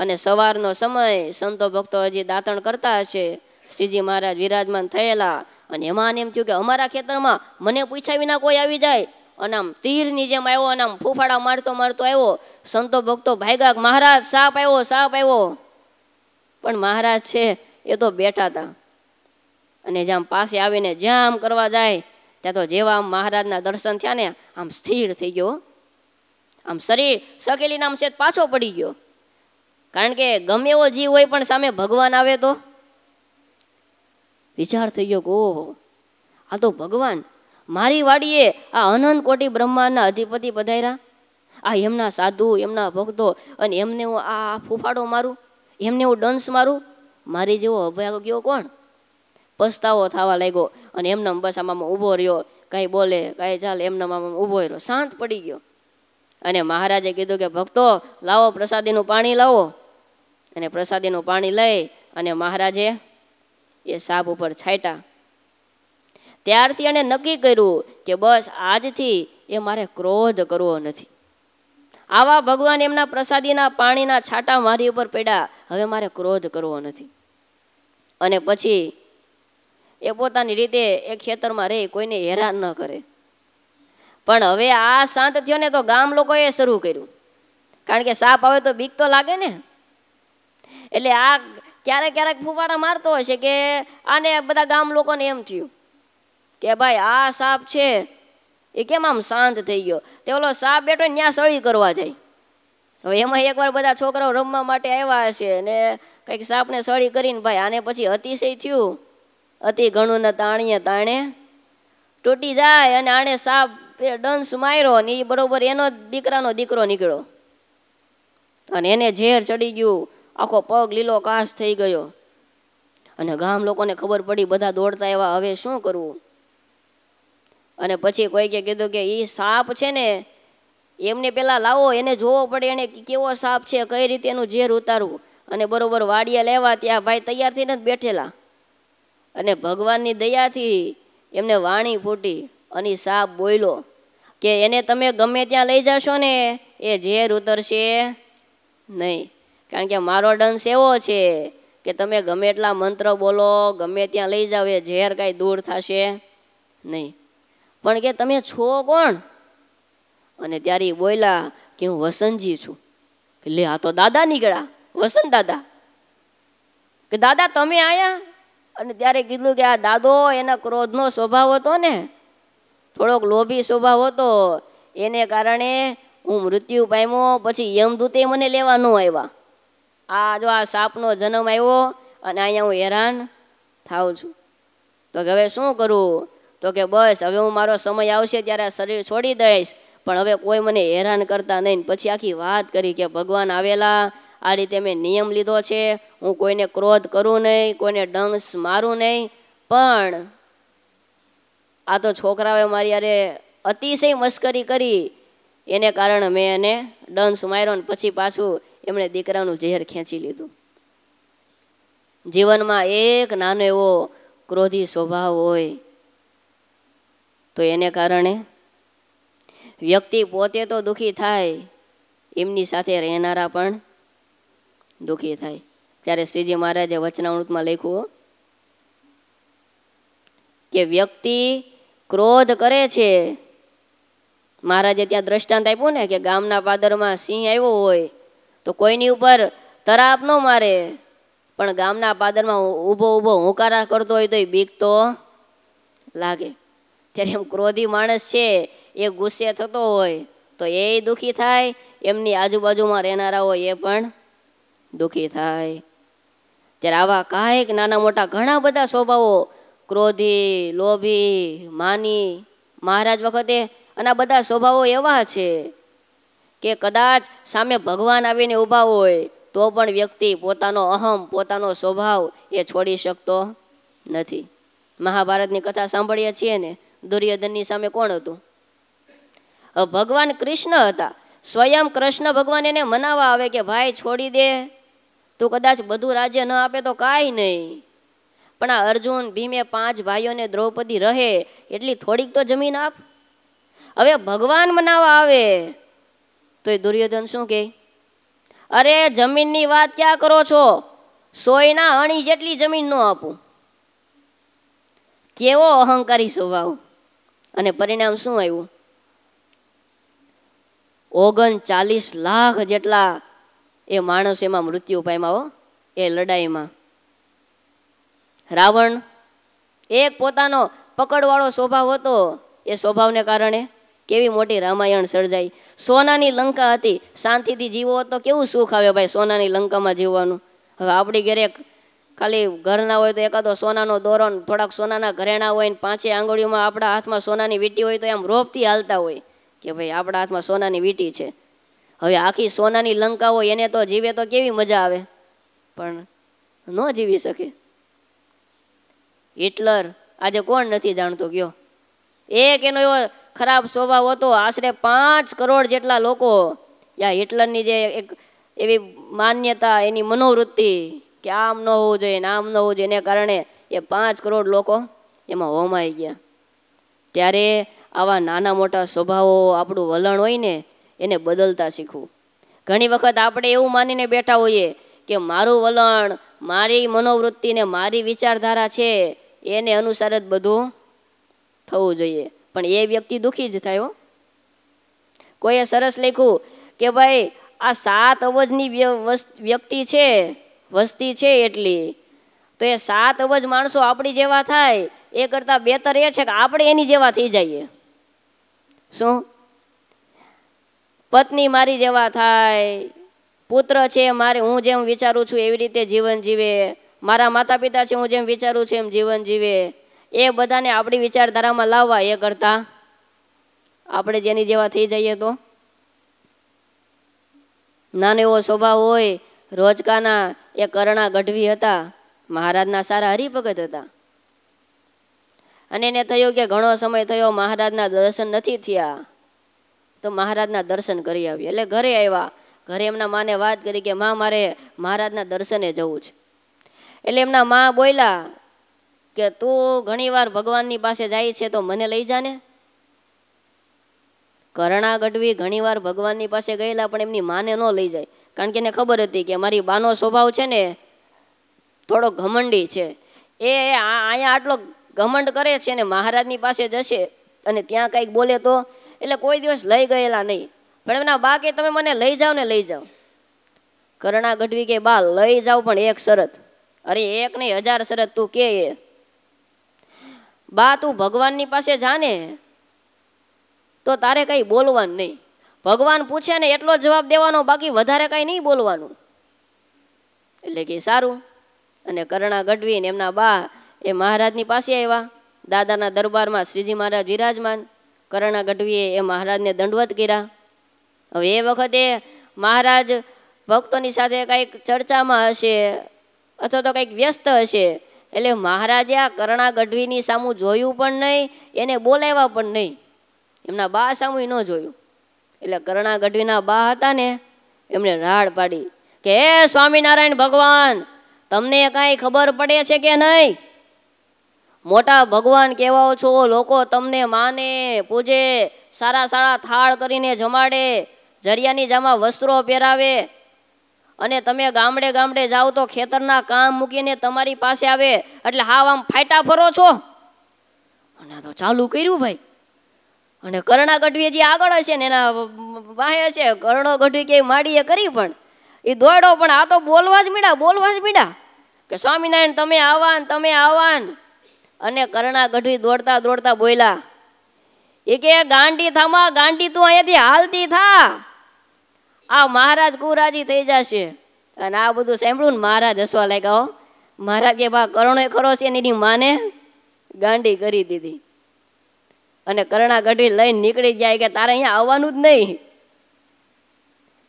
અને સવારનો સમય સંતો ભક્તો હજી દાંતણ કરતા હશે શ્રીજી મહારાજ વિરાજમાન થયેલા અને એમાં એમ થયું કે અમારા ખેતરમાં મને પૂછ્યા વિના કોઈ આવી જાય અને આમ તીરની જેમ આવ્યો અને આમ ફૂફાડા મારતો મારતો આવ્યો સંતો ભક્તો ભાઈગા મહારાજ સાપ આવ્યો સાપ આવ્યો પણ મહારાજ છે એ તો બેઠા હતા અને જેમ પાસે આવીને જામ કરવા જાય ત્યાં તો જેવા મહારાજના દર્શન થયા ને આમ સ્થિર થઈ ગયો આમ શરીર સકેલી નામ છે પાછો પડી ગયો કારણ કે ગમે એવો જીવ હોય પણ સામે ભગવાન આવે તો વિચાર થઈ ગયો કે ઓહો આ તો ભગવાન મારી વાડીએ આ અનંત કોટી બ્રહ્માંડના અધિપતિ પધાર્યા આ એમના સાધુ એમના ભક્તો અને એમને હું આ ફૂફાડો મારું એમને હું ડંસ મારું મારી જેવો અભ્યાગ ગયો કોણ પસ્તાવો થવા લાગ્યો અને એમના બસ આમાં ઊભો રહ્યો કાંઈ બોલે કાંઈ ચાલ એમના આમાં ઊભો રહ્યો શાંત પડી ગયો અને મહારાજે કીધું કે ભક્તો લાવો પ્રસાદીનું પાણી લાવો અને પ્રસાદીનું પાણી લઈ અને મહારાજે એ સાપ ઉપર છાંટ્યા ત્યારથી એણે નક્કી કર્યું કે બસ આજથી એ મારે ક્રોધ કરવો નથી આવા ભગવાન એમના પ્રસાદીના પાણીના છાંટા મારી ઉપર પડ્યા હવે મારે ક્રોધ કરવો નથી અને પછી એ પોતાની રીતે એ ખેતરમાં રહી કોઈને હેરાન ન કરે પણ હવે આ શાંત થયો ને તો ગામ લોકોએ શરૂ કર્યું કારણ કે સાપ આવે તો બીક તો લાગે ને એટલે આ ક્યારેક ક્યારેક ફૂફાડા મારતો હશે કે આને બધા ગામ લોકોને એમ થયું કે ભાઈ આ સાપ છે એ કેમ આમ શાંત થઈ ગયો તે ઓલો સાપ બેઠો ત્યાં સળી કરવા જાય હવે એમાં એકવાર બધા છોકરાઓ રમવા માટે આવ્યા હશે ને કંઈક સાપને સળી કરીને ભાઈ આને પછી અતિશય થયું અતિ ઘણું ને તાણીએ તાણે તૂટી જાય અને આને સાપ તે ડંસ માર્યો ને એ બરોબર એનો દીકરાનો દીકરો નીકળ્યો અને એને ઝેર ચડી ગયું આખો પગ લીલો કાશ થઈ ગયો અને ગામ લોકોને ખબર પડી બધા દોડતા એવા હવે શું કરવું અને પછી કોઈકે કીધું કે એ સાપ છે ને એમને પહેલાં લાવો એને જોવો પડે એને કેવો સાપ છે કઈ રીતે એનું ઝેર ઉતારવું અને બરોબર વાડિયા લેવા ત્યાં ભાઈ તૈયાર થઈને જ બેઠેલા અને ભગવાનની દયાથી એમને વાણી ફૂટી અની સાપ બોયલો કે એને તમે ગમે ત્યાં લઈ જશો ને એ ઝેર ઉતરશે નહીં કારણ કે મારો ડંસ એવો છે કે તમે ગમે એટલા મંત્ર બોલો ગમે ત્યાં લઈ જાઓ એ ઝેર કાંઈ દૂર થશે નહીં પણ કે તમે છો કોણ અને ત્યારે બોલ્યા કે હું વસંતજી છું કે લે આ તો દાદા નીકળ્યા વસંત દાદા કે દાદા તમે આયા અને ત્યારે કીધું કે આ દાદો એના ક્રોધનો સ્વભાવ હતો ને થોડોક લોભી સ્વભાવ હતો એને કારણે હું મૃત્યુ પામ્યો પછી યમદૂતે મને લેવા ન આવ્યા આ જો આ સાપનો જન્મ આવ્યો અને અહીંયા હું હેરાન થાઉં છું તો કે હવે શું કરું તો કે બસ હવે હું મારો સમય આવશે ત્યારે શરીર છોડી દઈશ પણ હવે કોઈ મને હેરાન કરતા નહીં પછી આખી વાત કરી કે ભગવાન આવેલા આ રીતે મેં નિયમ લીધો છે હું કોઈને ક્રોધ કરું નહીં કોઈને ડંસ મારું નહીં પણ આ તો છોકરાઓએ મારી યારે અતિશય મશ્કરી કરી એને કારણે મેં એને ડંસ માર્યો ને પછી પાછું એમણે દીકરાનું ઝેર ખેંચી લીધું જીવનમાં એક નાનો એવો ક્રોધી સ્વભાવ હોય તો એને કારણે વ્યક્તિ પોતે તો દુઃખી થાય એમની સાથે રહેનારા પણ દુઃખી થાય ત્યારે શ્રીજી મહારાજે વચનામૃતમાં લખ્યું કે વ્યક્તિ ક્રોધ કરે છે મહારાજે ત્યાં દ્રષ્ટાંત આપ્યું ને કે ગામના પાદરમાં સિંહ આવ્યો હોય તો કોઈની ઉપર તરાપ ન મારે પણ ગામના પાદરમાં ઊભો ઊભો હુંકારા કરતો હોય તો એ બીક તો લાગે ત્યારે એમ ક્રોધી માણસ છે એ ગુસ્સે થતો હોય તો એ દુઃખી થાય એમની આજુબાજુમાં રહેનારા હોય એ પણ દુઃખી થાય ત્યારે આવા કાંઈક નાના મોટા ઘણા બધા સ્વભાવો ક્રોધી લોભી માની મહારાજ વખતે અને આ બધા સ્વભાવો એવા છે કે કદાચ સામે ભગવાન આવીને ઊભા હોય તો પણ વ્યક્તિ પોતાનો અહમ પોતાનો સ્વભાવ એ છોડી શકતો નથી મહાભારતની કથા સાંભળીએ છીએ ને દુર્યોધનની સામે કોણ હતું ભગવાન કૃષ્ણ હતા સ્વયં કૃષ્ણ ભગવાન એને મનાવવા આવે કે ભાઈ છોડી દે તું કદાચ બધું રાજ્ય ન આપે તો કાંઈ નહીં પણ આ અર્જુન ભીમે પાંચ ભાઈઓને દ્રૌપદી રહે એટલી થોડીક તો જમીન આપ હવે ભગવાન મનાવા આવે તો એ દુર્યોધન શું કહે અરે જમીનની વાત ક્યાં કરો છો સોયના અણી જેટલી જમીન ન આપું કેવો અહંકારી સ્વભાવ અને પરિણામ શું આવ્યું ઓગણચાલીસ લાખ જેટલા એ માણસ એમાં મૃત્યુ પામ્યા એ લડાઈમાં રાવણ એક પોતાનો પકડવાળો સ્વભાવ હતો એ સ્વભાવને કારણે કેવી મોટી રામાયણ સર્જાઈ સોનાની લંકા હતી શાંતિથી જીવો તો કેવું સુખ આવે ભાઈ સોનાની લંકામાં જીવવાનું હવે આપણી ઘરે ખાલી ઘરના હોય તો એકાદો સોનાનો દોરો થોડાક સોનાના ઘરેણા હોય ને પાંચે આંગળીઓમાં આપણા હાથમાં સોનાની વીંટી હોય તો એમ રોપથી હાલતા હોય કે ભાઈ આપણા હાથમાં સોનાની વીંટી છે હવે આખી સોનાની લંકા હોય એને તો જીવે તો કેવી મજા આવે પણ ન જીવી શકે હિટલર આજે કોણ નથી જાણતો ગયો એક એનો એવો ખરાબ સ્વભાવ હતો આશરે પાંચ કરોડ જેટલા લોકો યા હિટલરની જે એક એવી માન્યતા એની મનોવૃત્તિ કે આમ ન હોવું જોઈએ ને આમ ન હોવું જોઈએ એને કારણે એ પાંચ કરોડ લોકો એમાં હોમાઈ ગયા ત્યારે આવા નાના મોટા સ્વભાવો આપણું વલણ હોય ને એને બદલતા શીખવું ઘણી વખત આપણે એવું માનીને બેઠા હોઈએ કે મારું વલણ મારી મનોવૃત્તિ ને મારી વિચારધારા છે એને અનુસાર જ બધું થવું જોઈએ પણ એ વ્યક્તિ દુઃખી જ થયો કોઈએ સરસ લખ્યું કે ભાઈ આ સાત અબજની વ્યક્તિ છે વસ્તી છે એટલી તો એ સાત અવજ માણસો આપણી જેવા થાય એ કરતાં બેતર એ છે કે આપણે એની જેવા થઈ જઈએ શું પત્ની મારી જેવા થાય પુત્ર છે મારે હું જેમ વિચારું છું એવી રીતે જીવન જીવે મારા માતા પિતા છે હું જેમ વિચારું છું એમ જીવન જીવે એ બધાને આપણી વિચારધારામાં લાવવા એ કરતા આપણે જેની જેવા થઈ જઈએ તો નાનો એવો સ્વભાવ હોય રોજકાના એ કરણા ગઢવી હતા મહારાજના સારા હરિભગત હતા અને એને થયું કે ઘણો સમય થયો મહારાજના દર્શન નથી થયા તો મહારાજના દર્શન કરી આવ્યા એટલે ઘરે આવ્યા ઘરે એમના માને વાત કરી કે મા મારે મહારાજના દર્શને જવું છે એટલે એમના મા બોલ્યા કે તું ઘણીવાર ભગવાનની પાસે જાય છે તો મને લઈ જાને કરણા ગઢવી ઘણીવાર ભગવાનની પાસે ગયેલા પણ એમની માને ન લઈ જાય કારણ કે એને ખબર હતી કે મારી બાનો સ્વભાવ છે ને થોડો ઘમંડી છે એ અહીંયા આટલો ઘમંડ કરે છે ને મહારાજની પાસે જશે અને ત્યાં કંઈક બોલે તો એટલે કોઈ દિવસ લઈ ગયેલા નહીં પણ એમના બા કે તમે મને લઈ જાઓ ને લઈ જાઓ કરણા ગઢવી કે બા લઈ જાઓ પણ એક શરત અરે એક નહીં હજાર શરત તું કે બા તું ભગવાનની પાસે જાને તો તારે કંઈ બોલવાનું નહીં ભગવાન પૂછે ને એટલો જવાબ દેવાનો બાકી વધારે કાંઈ નહીં બોલવાનું એટલે કે સારું અને કરણા ગઢવી ને એમના બા એ મહારાજની પાસે આવ્યા દાદાના દરબારમાં શ્રીજી મહારાજ વિરાજમાન કરણા ગઢવીએ એ મહારાજને દંડવત કર્યા હવે એ વખતે મહારાજ ભક્તોની સાથે કંઈક ચર્ચામાં હશે અથવા તો કંઈક વ્યસ્ત હશે એટલે મહારાજે આ કરણા ગઢવીની સામું જોયું પણ નહીં એને બોલાવ્યા પણ નહીં એમના બા સામું ન જોયું એટલે કરણા ગઢવીના બા હતા ને એમણે રાડ પાડી કે હે સ્વામિનારાયણ ભગવાન તમને કાંઈ ખબર પડે છે કે નહીં મોટા ભગવાન કહેવાઓ છો લોકો તમને માને પૂજે સારા સારા થાળ કરીને જમાડે જરિયાની જામાં વસ્ત્રો પહેરાવે અને તમે ગામડે ગામડે જાઓ તો ખેતરના કામ મૂકીને તમારી પાસે આવે એટલે હાવ આમ ફાટા ફરો છો અને તો ચાલુ કર્યું ભાઈ અને કર્ણા ગઢવી જે આગળ હશે ને એના બાહે હશે કર્ણો ગઢવી કે માડીએ કરી પણ એ દોડો પણ આ તો બોલવા જ મીડા બોલવા જ મીડા કે સ્વામિનારાયણ તમે આવાન તમે આવાન અને કર્ણા ગઢવી દોડતા દોડતા બોલ્યા એ કે ગાંડી થામા ગાંડી તું અહીંયાથી હાલતી થા આ મહારાજ કુરાજી થઈ જશે અને આ બધું સાંભળ્યું ને મહારાજ હસવા લાગ્યા મહારાજ કે બા કરણો ખરો છે એની માને ગાંડી કરી દીધી અને કરણા ગઢી લઈને નીકળી જાય કે તારે અહીંયા આવવાનું જ નહીં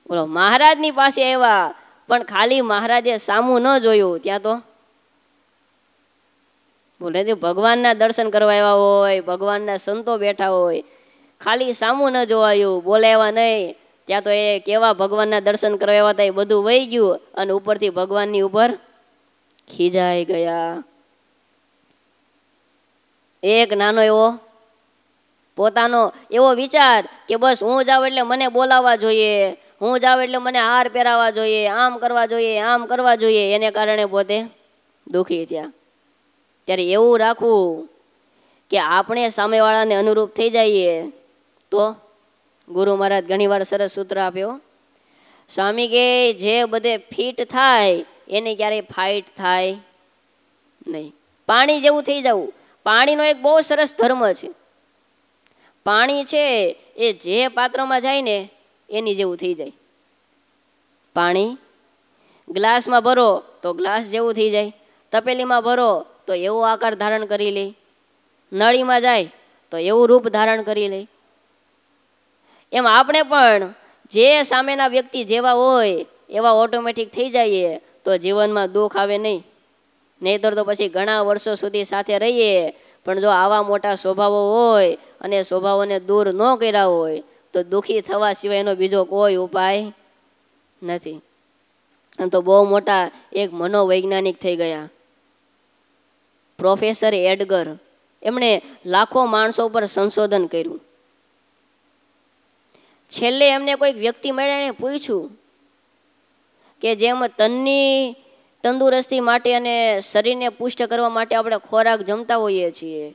બોલો મહારાજની પાસે આવ્યા પણ ખાલી મહારાજે સામુ ન જોયું ત્યાં તો બોલે ભગવાનના દર્શન કરવા આવ્યા હોય ભગવાનના સંતો બેઠા હોય ખાલી સામુ ન જોવાયું બોલાવ્યા નહીં ત્યાં તો એ કેવા ભગવાનના દર્શન કરવા એવા હતા એ બધું વહી ગયું અને ઉપરથી ભગવાનની ઉપર ખીજાઈ ગયા એક નાનો એવો પોતાનો એવો વિચાર કે બસ હું જાઉં એટલે મને બોલાવવા જોઈએ હું જાઉં એટલે મને હાર પહેરાવવા જોઈએ આમ કરવા જોઈએ આમ કરવા જોઈએ એને કારણે પોતે દુઃખી થયા ત્યારે એવું રાખવું કે આપણે સામેવાળાને અનુરૂપ થઈ જઈએ તો ગુરુ મહારાજ ઘણીવાર સરસ સૂત્ર આપ્યો સ્વામી કે જે બધે ફિટ થાય એને ક્યારેય ફાઇટ થાય નહીં પાણી જેવું થઈ જવું પાણીનો એક બહુ સરસ ધર્મ છે પાણી છે એ જે પાત્રમાં જાય ને એની જેવું થઈ જાય પાણી ગ્લાસમાં ભરો તો ગ્લાસ જેવું થઈ જાય તપેલીમાં ભરો તો એવો આકાર ધારણ કરી લે નળીમાં જાય તો એવું રૂપ ધારણ કરી લે એમ આપણે પણ જે સામેના વ્યક્તિ જેવા હોય એવા ઓટોમેટિક થઈ જઈએ તો જીવનમાં દુઃખ આવે નહીં નહીતર તો પછી ઘણા વર્ષો સુધી સાથે રહીએ પણ જો આવા મોટા સ્વભાવો હોય અને સ્વભાવોને દૂર ન કર્યા હોય તો દુઃખી થવા સિવાયનો બીજો કોઈ ઉપાય નથી અને તો બહુ મોટા એક મનોવૈજ્ઞાનિક થઈ ગયા પ્રોફેસર એડગર એમણે લાખો માણસો પર સંશોધન કર્યું છેલ્લે એમને કોઈક વ્યક્તિ મળ્યા પૂછ્યું કે જેમ તનની તંદુરસ્તી માટે અને શરીરને પુષ્ટ કરવા માટે આપણે ખોરાક જમતા હોઈએ છીએ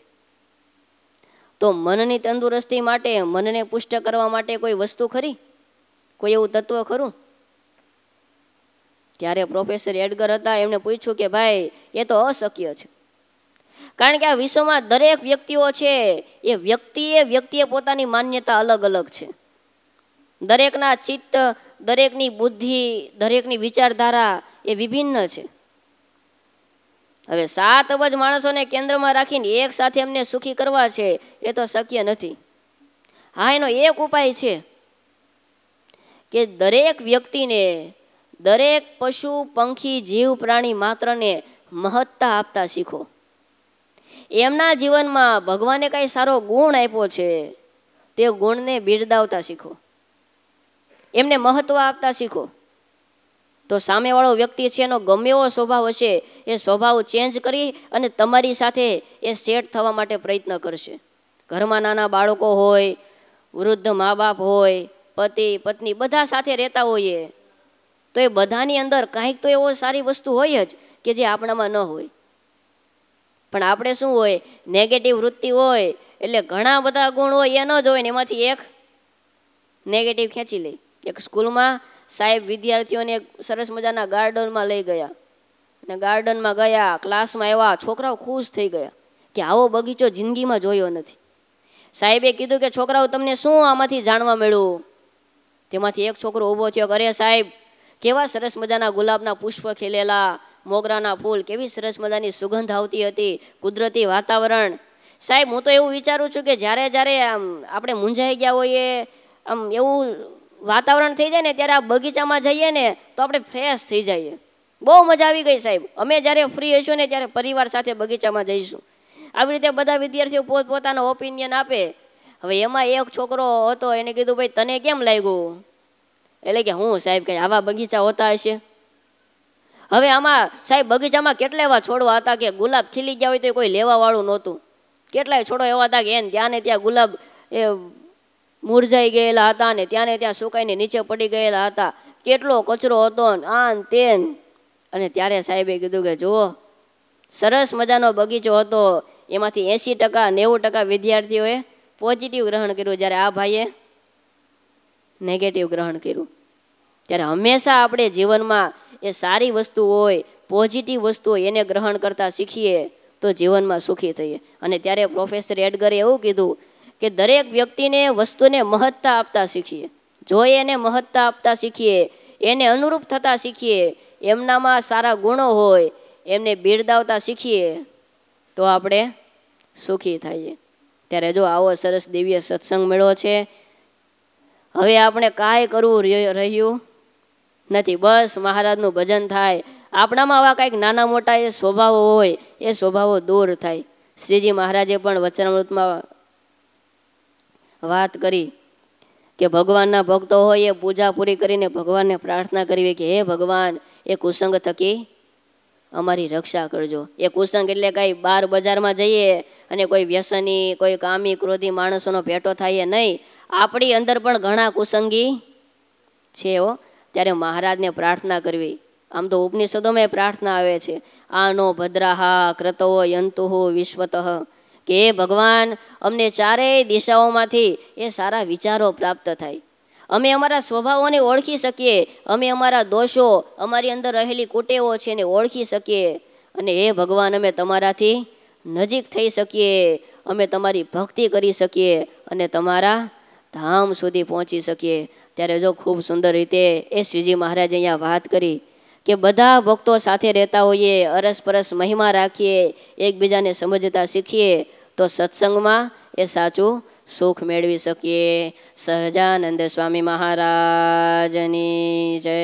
તો મનની તંદુરસ્તી માટે મનને પુષ્ટ કરવા માટે કોઈ વસ્તુ ખરી કોઈ એવું તત્વ ખરું ત્યારે પ્રોફેસર એડગર હતા એમણે પૂછ્યું કે ભાઈ એ તો અશક્ય છે કારણ કે આ વિશ્વમાં દરેક વ્યક્તિઓ છે એ વ્યક્તિએ વ્યક્તિએ પોતાની માન્યતા અલગ અલગ છે દરેકના ચિત્ત દરેકની બુદ્ધિ દરેકની વિચારધારા એ વિભિન્ન છે હવે સાત અબજ માણસોને કેન્દ્રમાં રાખીને એક સાથે એમને સુખી કરવા છે એ તો શક્ય નથી હા એનો એક ઉપાય છે કે દરેક વ્યક્તિને દરેક પશુ પંખી જીવ પ્રાણી માત્રને મહત્તા આપતા શીખો એમના જીવનમાં ભગવાને કાંઈ સારો ગુણ આપ્યો છે તે ગુણને બિરદાવતા શીખો એમને મહત્ત્વ આપતા શીખો તો સામેવાળો વ્યક્તિ છે એનો ગમે એવો સ્વભાવ હશે એ સ્વભાવ ચેન્જ કરી અને તમારી સાથે એ સેટ થવા માટે પ્રયત્ન કરશે ઘરમાં નાના બાળકો હોય વૃદ્ધ મા બાપ હોય પતિ પત્ની બધા સાથે રહેતા હોઈએ તો એ બધાની અંદર કાંઈક તો એવો સારી વસ્તુ હોય જ કે જે આપણામાં ન હોય પણ આપણે શું હોય નેગેટિવ વૃત્તિ હોય એટલે ઘણા બધા ગુણ હોય એ ન જ હોય ને એમાંથી એક નેગેટિવ ખેંચી લઈ એક સ્કૂલમાં સાહેબ વિદ્યાર્થીઓને એક સરસ મજાના ગાર્ડનમાં લઈ ગયા અને ગાર્ડનમાં ગયા ક્લાસમાં એવા છોકરાઓ ખુશ થઈ ગયા કે આવો બગીચો જિંદગીમાં જોયો નથી સાહેબે કીધું કે છોકરાઓ તમને શું આમાંથી જાણવા મળ્યું તેમાંથી એક છોકરો ઊભો થયો અરે સાહેબ કેવા સરસ મજાના ગુલાબના પુષ્પ ખીલેલા મોગરાના ફૂલ કેવી સરસ મજાની સુગંધ આવતી હતી કુદરતી વાતાવરણ સાહેબ હું તો એવું વિચારું છું કે જ્યારે જ્યારે આમ આપણે મૂંઝાઈ ગયા હોઈએ આમ એવું વાતાવરણ થઈ જાય ને ત્યારે આ બગીચામાં જઈએ ને તો આપણે ફ્રેશ થઈ જઈએ બહુ મજા આવી ગઈ સાહેબ અમે જ્યારે ફ્રી હશું ને ત્યારે પરિવાર સાથે બગીચામાં જઈશું આવી રીતે બધા વિદ્યાર્થીઓ પોતપોતાનો ઓપિનિયન આપે હવે એમાં એક છોકરો હતો એને કીધું ભાઈ તને કેમ લાગ્યું એટલે કે હું સાહેબ કંઈ આવા બગીચા હોતા હશે હવે આમાં સાહેબ બગીચામાં કેટલા એવા છોડવા હતા કે ગુલાબ ખીલી ગયા હોય તો કોઈ લેવાવાળું નહોતું કેટલાય છોડો એવા હતા કે એને ત્યાં ને ત્યાં ગુલાબ એ મૂરઝાઈ ગયેલા હતા અને ત્યાંને ત્યાં સુકાઈને નીચે પડી ગયેલા હતા કેટલો કચરો હતો આન તેન અને ત્યારે સાહેબે કીધું કે જુઓ સરસ મજાનો બગીચો હતો એમાંથી એંસી ટકા નેવું ટકા વિદ્યાર્થીઓએ પોઝિટિવ ગ્રહણ કર્યું જ્યારે આ ભાઈએ નેગેટિવ ગ્રહણ કર્યું ત્યારે હંમેશા આપણે જીવનમાં એ સારી વસ્તુ હોય પોઝિટિવ વસ્તુ હોય એને ગ્રહણ કરતાં શીખીએ તો જીવનમાં સુખી થઈએ અને ત્યારે પ્રોફેસર એડગરે એવું કીધું કે દરેક વ્યક્તિને વસ્તુને મહત્તા આપતા શીખીએ જોઈએ એને મહત્તા આપતા શીખીએ એને અનુરૂપ થતાં શીખીએ એમનામાં સારા ગુણો હોય એમને બિરદાવતા શીખીએ તો આપણે સુખી થઈએ ત્યારે જો આવો સરસ દિવ્ય સત્સંગ મેળો છે હવે આપણે કાંઈ કરવું રહ્યું નથી બસ મહારાજનું ભજન થાય આપણામાં આવા કાંઈક નાના મોટા એ સ્વભાવો હોય એ સ્વભાવો દૂર થાય શ્રીજી મહારાજે પણ વચનામૃતમાં વાત કરી કે ભગવાનના ભક્તો હોય એ પૂજા પૂરી કરીને ભગવાનને પ્રાર્થના કરવી કે હે ભગવાન એ કુસંગ થકી અમારી રક્ષા કરજો એ કુસંગ એટલે કાંઈ બાર બજારમાં જઈએ અને કોઈ વ્યસની કોઈ કામી ક્રોધી માણસોનો ભેટો થાય એ નહીં આપણી અંદર પણ ઘણા કુસંગી છે એવો ત્યારે મહારાજને પ્રાર્થના કરવી આમ તો ઉપનિષદોમાં પ્રાર્થના આવે છે આનો ભદ્રાહા ક્રતવો યંતુહો વિશ્વતઃ કે ભગવાન અમને ચારેય દિશાઓમાંથી એ સારા વિચારો પ્રાપ્ત થાય અમે અમારા સ્વભાવોને ઓળખી શકીએ અમે અમારા દોષો અમારી અંદર રહેલી કુટેવો છે એને ઓળખી શકીએ અને એ ભગવાન અમે તમારાથી નજીક થઈ શકીએ અમે તમારી ભક્તિ કરી શકીએ અને તમારા ધામ સુધી પહોંચી શકીએ ત્યારે જો ખૂબ સુંદર રીતે એ શ્રીજી મહારાજે અહીંયા વાત કરી કે બધા ભક્તો સાથે રહેતા હોઈએ અરસપરસ મહિમા રાખીએ એકબીજાને સમજતા શીખીએ તો સત્સંગમાં એ સાચું સુખ મેળવી શકીએ સહજાનંદ સ્વામી મહારાજની જય